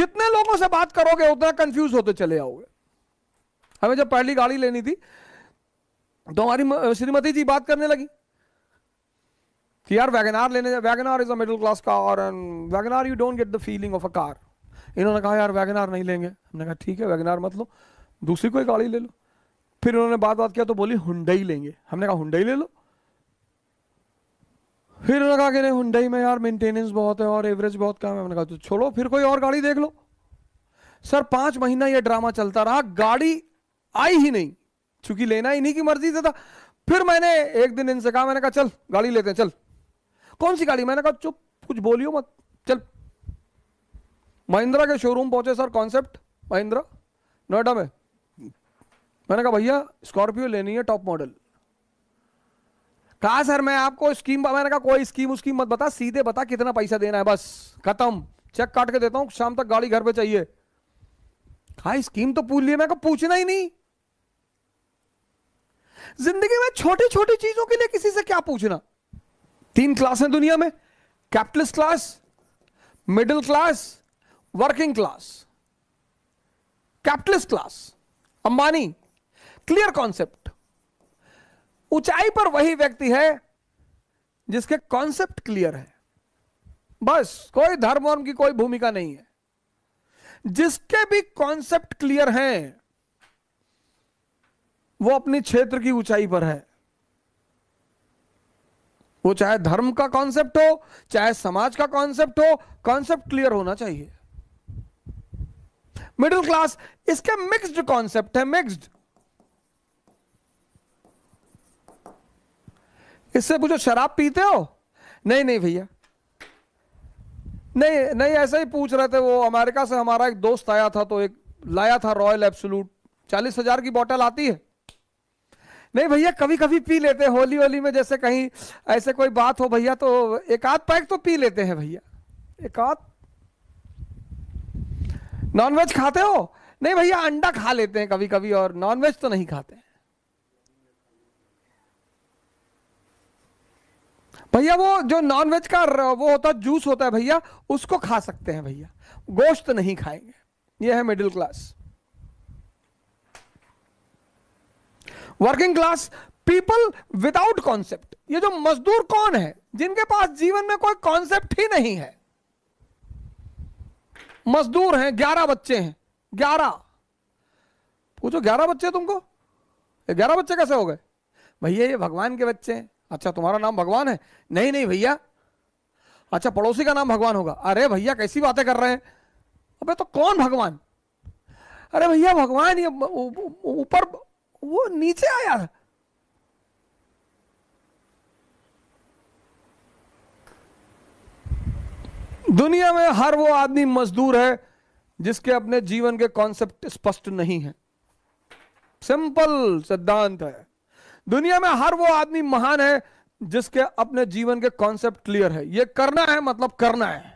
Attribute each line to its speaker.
Speaker 1: जितने लोगों से बात करोगे उतना कंफ्यूज होते चले आओगे हमें जब पहली गाड़ी लेनी थी तो हमारी श्रीमती जी बात करने लगी कि यार वैगनार लेने WagonR is a middle class car and WagonR you don't get the feeling of a car इन्होंने कहा यार वैगनार नहीं लेंगे हमने कहा ठीक है वैगनार मत लो दूसरी कोई गाड़ी ले लो फिर उन्होंने बात बात किया तो बोली हुंडई लेंगे हमने कहा हुंडई ले लो फिर लगा कि नहीं हुडई में यार मेंटेनेंस बहुत है और एवरेज बहुत कम है मैंने कहा तो छोड़ो फिर कोई और गाड़ी देख लो सर पांच महीना ये ड्रामा चलता रहा गाड़ी आई ही नहीं चूंकि लेना ही नहीं की मर्जी से था फिर मैंने एक दिन इनसे कहा मैंने कहा चल गाड़ी लेते हैं चल कौन सी गाड़ी मैंने कहा चुप कुछ बोलियो मत चल महिंद्रा के शोरूम पहुंचे सर कॉन्सेप्ट महिंद्रा नोएडा में मैंने कहा भैया स्कॉर्पियो लेनी है टॉप मॉडल कहा सर मैं आपको स्कीम मैंने कहा कोई स्कीम उसकी मत बता सीधे बता कितना पैसा देना है बस खत्म चेक काट के देता हूं शाम तक गाड़ी घर पे चाहिए हाँ स्कीम तो पूछ लिया मैं को पूछना ही नहीं जिंदगी में छोटी छोटी चीजों के लिए किसी से क्या पूछना तीन क्लास है दुनिया में capitalist class middle class working class capitalist class Ambani clear concept ऊंचाई पर वही व्यक्ति है जिसके कॉन्सेप्ट क्लियर है बस कोई धर्म वर्म की कोई भूमिका नहीं है जिसके भी कॉन्सेप्ट क्लियर हैं वो अपने क्षेत्र की ऊंचाई पर है वो चाहे धर्म का कॉन्सेप्ट हो चाहे समाज का कॉन्सेप्ट हो कॉन्सेप्ट क्लियर होना चाहिए मिडिल क्लास इसके मिक्स्ड कॉन्सेप्ट है मिक्स्ड इससे पूछो शराब पीते हो नहीं नहीं भैया नहीं नहीं ऐसा ही पूछ रहे थे वो अमेरिका से हमारा एक दोस्त आया था तो एक लाया था रॉयल एब्सोलूट चालीस हजार की बोतल आती है नहीं भैया कभी कभी पी लेते होली होली में जैसे कहीं ऐसे कोई बात हो भैया तो एक आध पैक तो पी लेते हैं भैया एक आध नॉनवेज खाते हो नहीं भैया अंडा खा लेते हैं कभी कभी और नॉनवेज तो नहीं खाते हैं भैया वो जो नॉन वेज का वो होता है जूस होता है भैया उसको खा सकते हैं भैया गोश्त नहीं खाएंगे ये है middle class working class people without concept ये जो मजदूर कौन है जिनके पास जीवन में कोई कॉन्सेप्ट ही नहीं है मजदूर हैं ग्यारह बच्चे हैं ग्यारह पूछो ग्यारह बच्चे तुमको ग्यारह बच्चे कैसे हो गए भैया ये भगवान के बच्चे हैं अच्छा तुम्हारा नाम भगवान है नहीं नहीं भैया अच्छा पड़ोसी का नाम भगवान होगा अरे भैया कैसी बातें कर रहे हैं अबे तो कौन भगवान अरे भैया भगवान ये ऊपर वो नीचे आया था दुनिया में हर वो आदमी मजदूर है जिसके अपने जीवन के कॉन्सेप्ट स्पष्ट नहीं है सिंपल सिद्धांत है दुनिया में हर वो आदमी महान है जिसके अपने जीवन के कॉन्सेप्ट क्लियर है ये करना है मतलब करना है